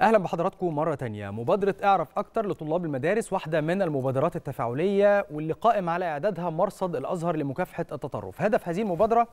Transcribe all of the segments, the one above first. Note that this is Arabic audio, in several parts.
اهلا بحضراتكم مره تانية مبادره اعرف اكتر لطلاب المدارس واحده من المبادرات التفاعليه واللي قائم على اعدادها مرصد الازهر لمكافحه التطرف هدف هذه المبادره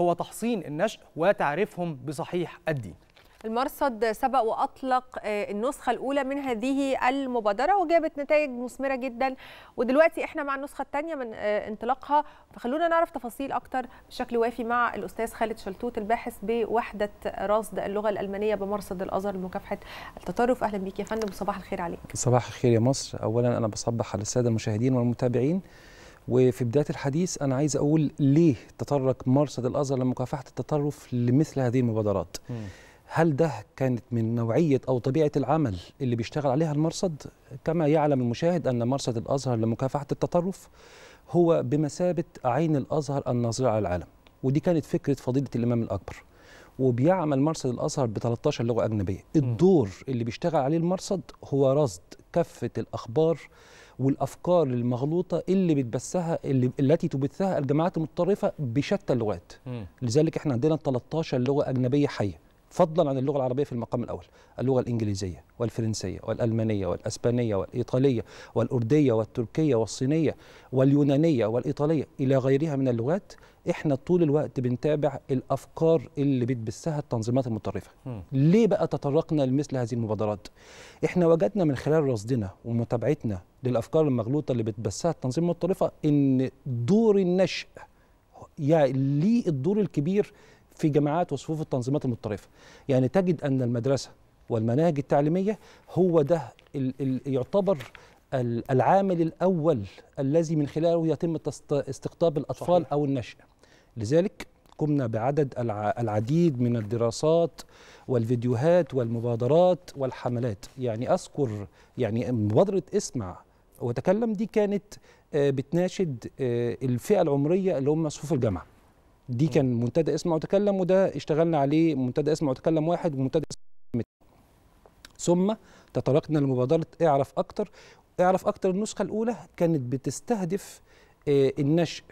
هو تحصين النشء وتعريفهم بصحيح الدين المرصد سبق وأطلق آه، النسخة الأولى من هذه المبادرة وجابت نتائج مثمرة جدا ودلوقتي إحنا مع النسخة الثانية من آه، انطلاقها فخلونا نعرف تفاصيل أكتر بشكل وافي مع الأستاذ خالد شلتوت الباحث بوحدة رصد اللغة الألمانية بمرصد الأزهر لمكافحة التطرف أهلا بيك يا فندم صباح الخير عليك صباح الخير يا مصر أولا أنا بصبح على السادة المشاهدين والمتابعين وفي بدايه الحديث انا عايز اقول ليه تطرق مرصد الازهر لمكافحه التطرف لمثل هذه المبادرات. م. هل ده كانت من نوعية أو طبيعة العمل اللي بيشتغل عليها المرصد؟ كما يعلم المشاهد أن مرصد الأزهر لمكافحة التطرف هو بمثابة عين الأزهر الناظرة على العالم ودي كانت فكرة فضيلة الإمام الأكبر وبيعمل مرصد الأزهر ب 13 لغة أجنبية الدور اللي بيشتغل عليه المرصد هو رصد كافة الأخبار والافكار المغلوطه اللي بتبثها اللي التي تبثها الجماعات المتطرفه بشتى اللغات لذلك احنا عندنا 13 لغه اجنبيه حيه فضلا عن اللغة العربية في المقام الأول اللغة الإنجليزية والفرنسية والألمانية والأسبانية والإيطالية والأردية والتركية والصينية واليونانية والإيطالية إلى غيرها من اللغات إحنا طول الوقت بنتابع الأفكار اللي بتبثها التنظيمات المتطرفة ليه بقى تطرقنا لمثل هذه المبادرات؟ إحنا وجدنا من خلال رصدنا ومتابعتنا للأفكار المغلوطة اللي بتبثها التنظيم المتطرفة إن دور النشء يعني ليه الدور الكبير في جامعات وصفوف التنظيمات المتطرفة يعني تجد أن المدرسة والمناهج التعليمية هو ده الـ الـ يعتبر العامل الأول الذي من خلاله يتم استقطاب الأطفال صحيح. أو النشأ لذلك قمنا بعدد العديد من الدراسات والفيديوهات والمبادرات والحملات يعني أذكر يعني مبادرة اسمع وتكلم دي كانت آه، بتناشد آه، الفئة العمرية اللي هم صفوف الجامعة دي كان منتدى اسمع وتكلم وده اشتغلنا عليه منتدى اسمع وتكلم واحد ومنتدى اسمع ثم تطرقنا لمبادره اعرف اكتر اعرف اكتر النسخه الاولى كانت بتستهدف آه، النشء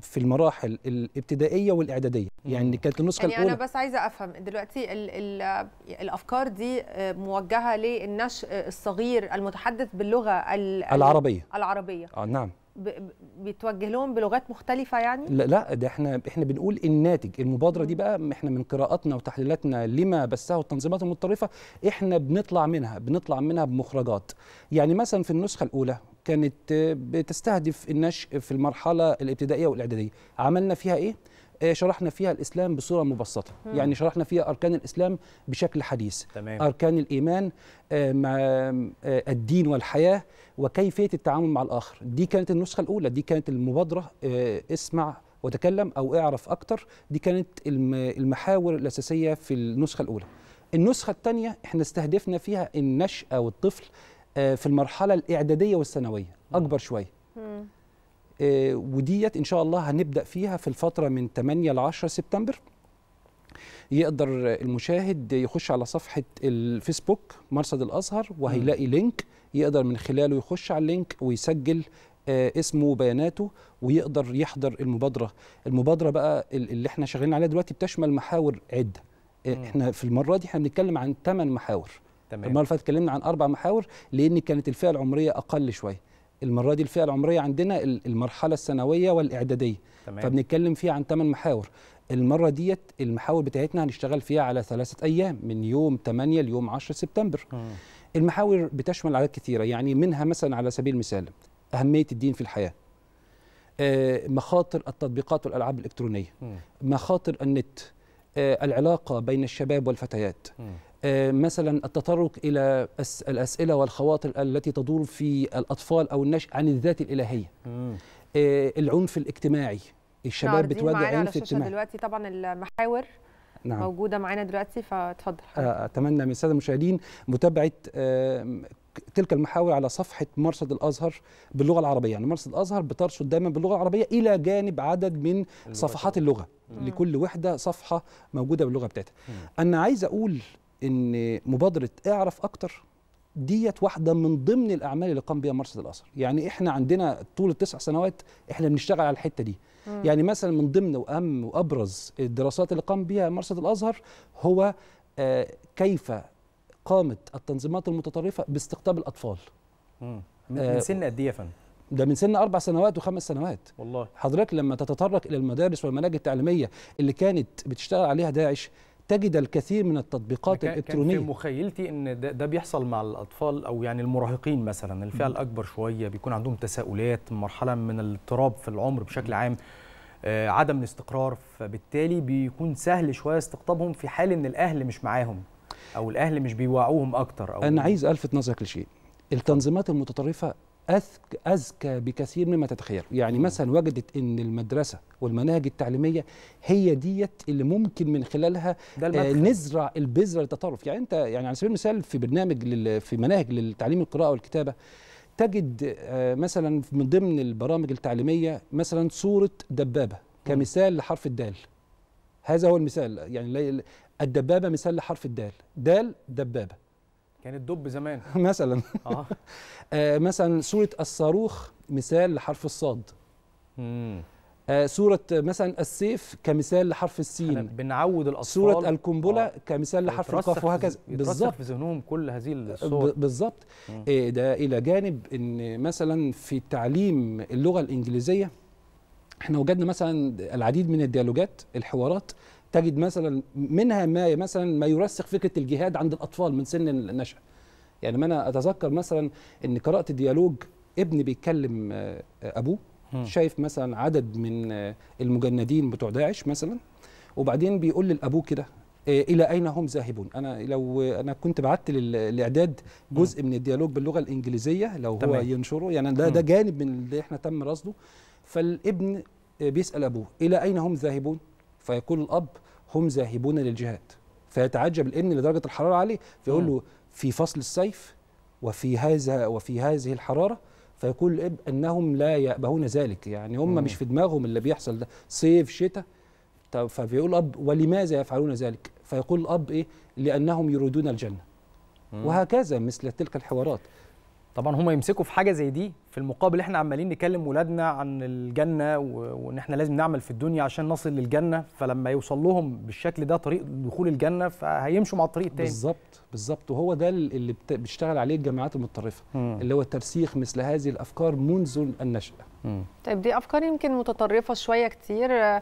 في المراحل الابتدائيه والاعداديه يعني كانت النسخه يعني الاولى انا بس عايزه افهم دلوقتي الـ الـ الافكار دي آه، موجهه للنشء الصغير المتحدث باللغه العربيه العربيه آه نعم بيتوجه لهم بلغات مختلفه يعني لا لا ده احنا احنا بنقول الناتج المبادره دي بقى احنا من قراءاتنا وتحليلاتنا لما بثه التنظيمات المتطرفه احنا بنطلع منها بنطلع منها بمخرجات يعني مثلا في النسخه الاولى كانت بتستهدف النشء في المرحله الابتدائيه والاعداديه عملنا فيها ايه آه، شرحنا فيها الإسلام بصورة مبسطة مم. يعني شرحنا فيها أركان الإسلام بشكل حديث تمام. أركان الإيمان آه، مع آه، الدين والحياة وكيفية التعامل مع الآخر دي كانت النسخة الأولى دي كانت المبادرة اسمع وتكلم أو اعرف أكتر دي كانت المحاور الأساسية في النسخة الأولى النسخة الثانية احنا استهدفنا فيها النشأة والطفل في المرحلة الإعدادية والثانوية أكبر شوية آه، وديت ان شاء الله هنبدا فيها في الفتره من 8 ل 10 سبتمبر يقدر المشاهد يخش على صفحه الفيسبوك مرصد الازهر وهيلاقي لينك يقدر من خلاله يخش على اللينك ويسجل آه، اسمه وبياناته ويقدر يحضر المبادره المبادره بقى اللي احنا شغالين عليها دلوقتي بتشمل محاور عده آه، احنا في المره دي احنا بنتكلم عن 8 محاور تمام المره اللي فاتت اتكلمنا عن اربع محاور لان كانت الفئه العمريه اقل شويه المره دي الفئه العمريه عندنا المرحله الثانويه والاعداديه تمام. فبنتكلم فيها عن 8 محاور المره ديت المحاور بتاعتنا هنشتغل فيها على ثلاثه ايام من يوم 8 ليوم 10 سبتمبر م. المحاور بتشمل حاجات كثيره يعني منها مثلا على سبيل المثال اهميه الدين في الحياه آه، مخاطر التطبيقات والالعاب الالكترونيه مخاطر النت آه، العلاقه بين الشباب والفتيات م. آه، مثلا التطرق الى الاسئله والخواطر التي تدور في الاطفال او النشء عن الذات الالهيه مم. آه، العنف الاجتماعي الشباب بتواجه عنف اجتماعي دلوقتي طبعا المحاور نعم. موجوده معانا دلوقتي فتفضل آه، اتمنى من الساده المشاهدين متابعه تلك المحاور على صفحه مرصد الازهر باللغه العربيه يعني مرصد الازهر بترصد دايما باللغه العربيه الى جانب عدد من صفحات اللغه مم. لكل وحده صفحه موجوده باللغه بتاعتها انا عايز اقول ان مبادره اعرف اكتر ديت واحده من ضمن الاعمال اللي قام بها مرصد الاثر يعني احنا عندنا طول التسع سنوات احنا بنشتغل على الحته دي مم. يعني مثلا من ضمن واهم وابرز الدراسات اللي قام بها مرصد الازهر هو آه كيف قامت التنظيمات المتطرفه باستقطاب الاطفال مم. آه، من آه سن قد ايه يا فندم ده من سن اربع سنوات وخمس سنوات والله حضرتك لما تتطرق الى المدارس والمناهج التعليميه اللي كانت بتشتغل عليها داعش تجد الكثير من التطبيقات الالكترونيه كان في مخيلتي ان ده, ده بيحصل مع الاطفال او يعني المراهقين مثلا الفئه الاكبر شويه بيكون عندهم تساؤلات مرحله من الاضطراب في العمر بشكل عام آه عدم الاستقرار فبالتالي بيكون سهل شويه استقطابهم في حال ان الاهل مش معاهم او الاهل مش بيوعوهم اكتر او انا عايز الفت نظرك لشيء التنظيمات المتطرفه أذكى بكثير مما تتخيل يعني مثلا وجدت أن المدرسة والمناهج التعليمية هي ديت اللي ممكن من خلالها آه، نزرع البذرة للتطرف يعني أنت يعني على سبيل المثال في برنامج في مناهج للتعليم القراءة والكتابة تجد آه، مثلا من ضمن البرامج التعليمية مثلا صورة دبابة كمثال لحرف الدال هذا هو المثال يعني الدبابة مثال لحرف الدال دال دبابة كان الدب زمان مثلا آه. آه مثلا سوره الصاروخ مثال لحرف الصاد امم آه سورة مثلا السيف كمثال لحرف السين بنعود الأطفال سورة آه. القنبلة آه. كمثال لحرف القاف وهكذا بالظبط في ذهنهم كل هذه آه، الصور بالظبط آه ده إلى جانب إن مثلا في تعليم اللغة الإنجليزية احنا وجدنا مثلا العديد من الديالوجات الحوارات تجد مثلا منها ما مثلا ما يرسخ فكره الجهاد عند الاطفال من سن النشأ يعني ما انا اتذكر مثلا ان قرات ديالوج ابن بيتكلم آه، ابوه شايف مثلا عدد من آه، المجندين بتوع داعش مثلا وبعدين بيقول لابوه كده آه، الى اين هم ذاهبون انا لو انا كنت بعت للاعداد جزء من الديالوج باللغه الانجليزيه لو تمام. هو ينشره يعني ده ده جانب من اللي احنا تم رصده فالابن بيسال ابوه الى اين هم ذاهبون فيقول الاب هم ذاهبون للجهاد فيتعجب الابن لدرجه الحراره عليه فيقول له في فصل الصيف وفي هذا وفي هذه الحراره فيقول الاب انهم لا يأبهون ذلك يعني هم مش في دماغهم اللي بيحصل ده صيف شتاء فبيقول الاب ولماذا يفعلون ذلك فيقول الاب ايه لانهم يريدون الجنه وهكذا مثل تلك الحوارات طبعا هم يمسكوا في حاجه زي دي في المقابل احنا عمالين نكلم ولادنا عن الجنه وان احنا لازم نعمل في الدنيا عشان نصل للجنه فلما يوصل لهم بالشكل ده طريق دخول الجنه فهيمشوا مع الطريق التاني بالظبط بالظبط وهو ده اللي بتشتغل عليه الجامعات المتطرفه اللي هو ترسيخ مثل هذه الافكار منذ النشاه طيب دي افكار يمكن متطرفه شويه كتير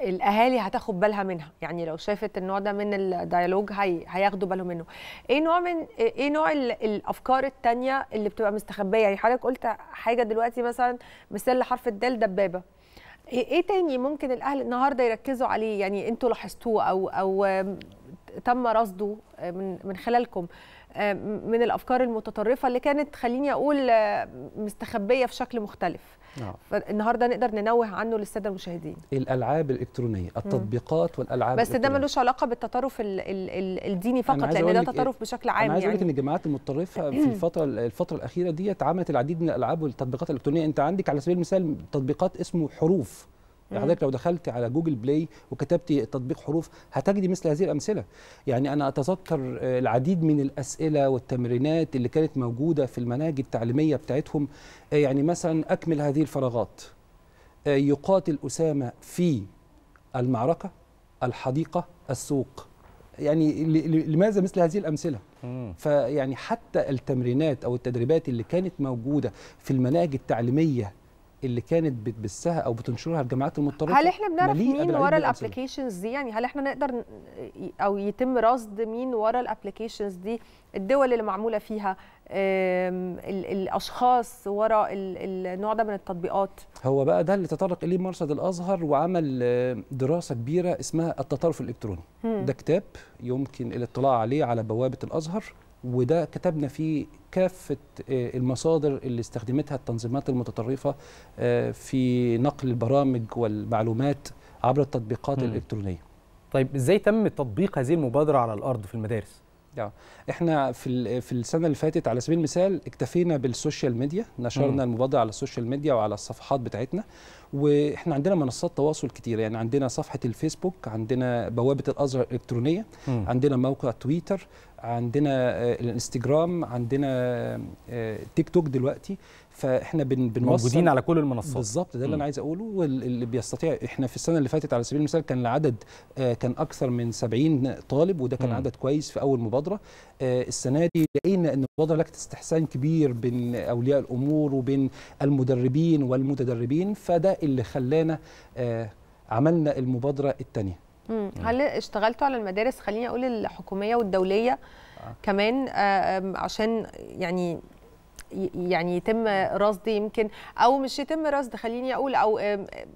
الاهالي هتاخد بالها منها يعني لو شافت النوع ده من الديالوج هي هياخدوا بالهم منه ايه نوع من ايه نوع الافكار الثانيه اللي بتبقى مستخبيه يعني حضرتك قلت حاجه دلوقتي مثلا مثال لحرف الدال دبابه إيه،, ايه تاني ممكن الاهل النهارده يركزوا عليه يعني انتوا لاحظتوه او او تم رصده من من خلالكم آه، من الافكار المتطرفه اللي كانت خليني اقول آه، مستخبيه في شكل مختلف نعم. النهارده نقدر ننوه عنه للساده المشاهدين الالعاب الالكترونيه التطبيقات والالعاب بس ده ملوش علاقه بالتطرف الـ الـ الـ الديني فقط لان ده إيه؟ تطرف بشكل عام انا عايز اقول لك يعني. ان الجماعات المتطرفه في الفتره الفتره الاخيره ديت عملت العديد من الالعاب والتطبيقات الالكترونيه انت عندك على سبيل المثال تطبيقات اسمه حروف يعني حضرتك لو دخلت على جوجل بلاي وكتبت تطبيق حروف هتجدي مثل هذه الامثله يعني انا اتذكر آه، العديد من الاسئله والتمرينات اللي كانت موجوده في المناهج التعليميه بتاعتهم آه، يعني مثلا اكمل هذه الفراغات آه، يقاتل اسامه في المعركه الحديقه السوق يعني لماذا مثل هذه الامثله فيعني حتى التمرينات او التدريبات اللي كانت موجوده في المناهج التعليميه اللي كانت بتبثها او بتنشرها الجامعات المتطرفه هل احنا بنعرف مين ورا الابلكيشنز دي يعني هل احنا نقدر او يتم رصد مين ورا الابلكيشنز دي الدول اللي معموله فيها الاشخاص ورا النوع ده من التطبيقات هو بقى ده اللي تطرق اليه مرصد الازهر وعمل آه، دراسه كبيره اسمها التطرف الالكتروني ده كتاب يمكن الاطلاع عليه على بوابه الازهر وده كتبنا فيه كافة آه، المصادر اللي استخدمتها التنظيمات المتطرفة آه، في نقل البرامج والمعلومات عبر التطبيقات م. الإلكترونية طيب إزاي تم تطبيق هذه المبادرة على الأرض في المدارس؟ يعني احنا في في السنه اللي فاتت على سبيل المثال اكتفينا بالسوشيال ميديا نشرنا المبادره على السوشيال ميديا وعلى الصفحات بتاعتنا واحنا عندنا منصات تواصل كتير يعني عندنا صفحه الفيسبوك عندنا بوابه الازهر الالكترونيه م. عندنا موقع تويتر عندنا آه، الانستجرام عندنا آه، تيك توك دلوقتي فاحنا بن بنوصل موجودين على كل المنصات بالظبط ده اللي م. انا عايز اقوله واللي بيستطيع احنا في السنه اللي فاتت على سبيل المثال كان العدد آه، كان اكثر من 70 طالب وده كان م. عدد كويس في اول مبادره السنه دي لقينا ان المبادره لكت استحسان كبير بين اولياء الامور وبين المدربين والمتدربين فده اللي خلانا آه، عملنا المبادره الثانيه هل اشتغلتوا على المدارس خليني اقول الحكوميه والدوليه آه. كمان آه، عشان يعني يعني يتم رصد يمكن او مش يتم رصد خليني اقول او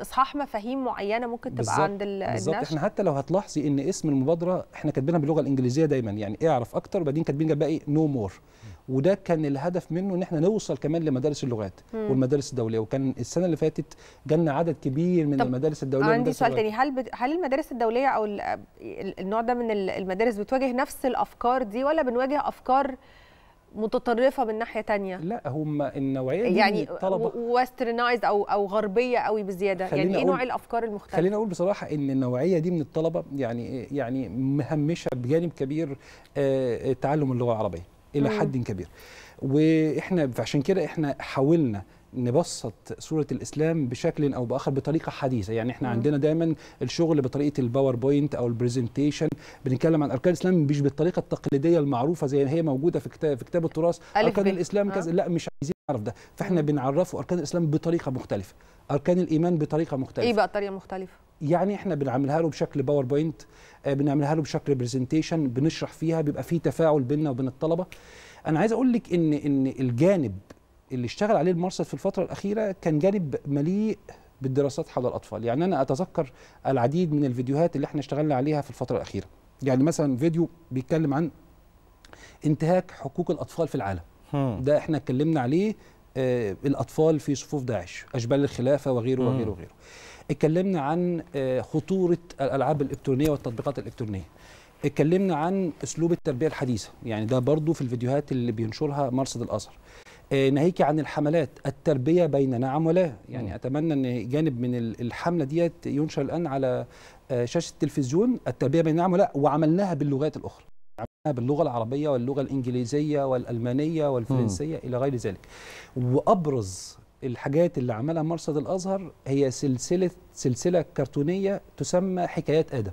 اصحاح مفاهيم معينه ممكن تبقى بالزبط عند الناس بالظبط احنا حتى لو هتلاحظي ان اسم المبادره احنا كاتبينها باللغه الانجليزيه دايما يعني إيه اعرف اكتر وبعدين كاتبين جنبها ايه نو مور وده كان الهدف منه ان احنا نوصل كمان لمدارس اللغات مم. والمدارس الدوليه وكان السنه اللي فاتت جالنا عدد كبير من المدارس الدوليه عندي سؤال تاني هل هل المدارس الدوليه او النوع ده من المدارس بتواجه نفس الافكار دي ولا بنواجه افكار متطرفه من ناحيه تانية لا هم النوعيه دي يعني الطلبه ويسترنايز او او غربيه قوي بزياده يعني ايه نوع الافكار المختلفه خلينا اقول بصراحه ان النوعيه دي من الطلبه يعني يعني مهمشه بجانب كبير آه، تعلم اللغه العربيه الى مم. حد كبير واحنا فعشان كده احنا حاولنا نبسط صوره الاسلام بشكل او باخر بطريقه حديثه يعني احنا م. عندنا دايما الشغل بطريقه الباوربوينت او البرزنتيشن بنتكلم عن اركان الاسلام مش بالطريقه التقليديه المعروفه زي هي موجوده في كتاب في كتاب التراث اركان الاسلام آه. كذا لا مش عايزين نعرف ده فاحنا بنعرفه اركان الاسلام بطريقه مختلفه اركان الايمان بطريقه مختلفه ايه بقى الطريقه المختلفه يعني احنا بنعملها له بشكل باوربوينت آه، بنعملها له بشكل برزنتيشن بنشرح فيها بيبقى في تفاعل بيننا وبين الطلبه انا عايز اقول لك ان ان الجانب اللي اشتغل عليه المرصد في الفتره الاخيره كان جانب مليء بالدراسات حول الاطفال يعني انا اتذكر العديد من الفيديوهات اللي احنا اشتغلنا عليها في الفتره الاخيره يعني مثلا فيديو بيتكلم عن انتهاك حقوق الاطفال في العالم ده احنا اتكلمنا عليه آه، الأطفال في صفوف داعش أشبال الخلافة وغيره وغيره وغيره اتكلمنا عن آه، خطورة الألعاب الإلكترونية والتطبيقات الإلكترونية اتكلمنا عن أسلوب التربية الحديثة يعني ده برضو في الفيديوهات اللي بينشرها مرصد الأزهر آه، ناهيك عن الحملات التربية بين نعم ولا يعني أتمنى أن جانب من الحملة ديت ينشر الآن على شاشة التلفزيون التربية بين نعم ولا وعملناها باللغات الأخرى باللغة العربية واللغة الإنجليزية والألمانية والفرنسية م. إلى غير ذلك وأبرز الحاجات اللي عملها مرصد الأزهر هي سلسلة سلسلة كرتونية تسمى حكايات آدم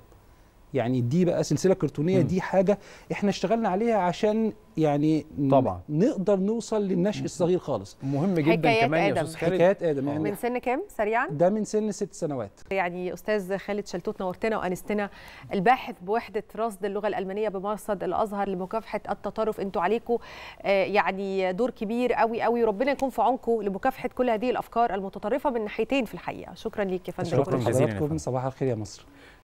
يعني دي بقى سلسله كرتونيه دي حاجه احنا اشتغلنا عليها عشان يعني طبعا نقدر نوصل للنشء الصغير خالص مهم جدا كمان آدم. يا استاذ خالد حكايات ادم يعني من سن كام سريعا ده من سن ست سنوات يعني استاذ خالد شلتوت نورتنا وانستنا الباحث بوحده رصد اللغه الالمانيه بمرصد الازهر لمكافحه التطرف انتوا عليكم آه، يعني دور كبير قوي قوي ربنا يكون في عونكم لمكافحه كل هذه الافكار المتطرفه من ناحيتين في الحقيقه شكرا ليك يا فندم شكرا جزيلا صباح الخير يا مصر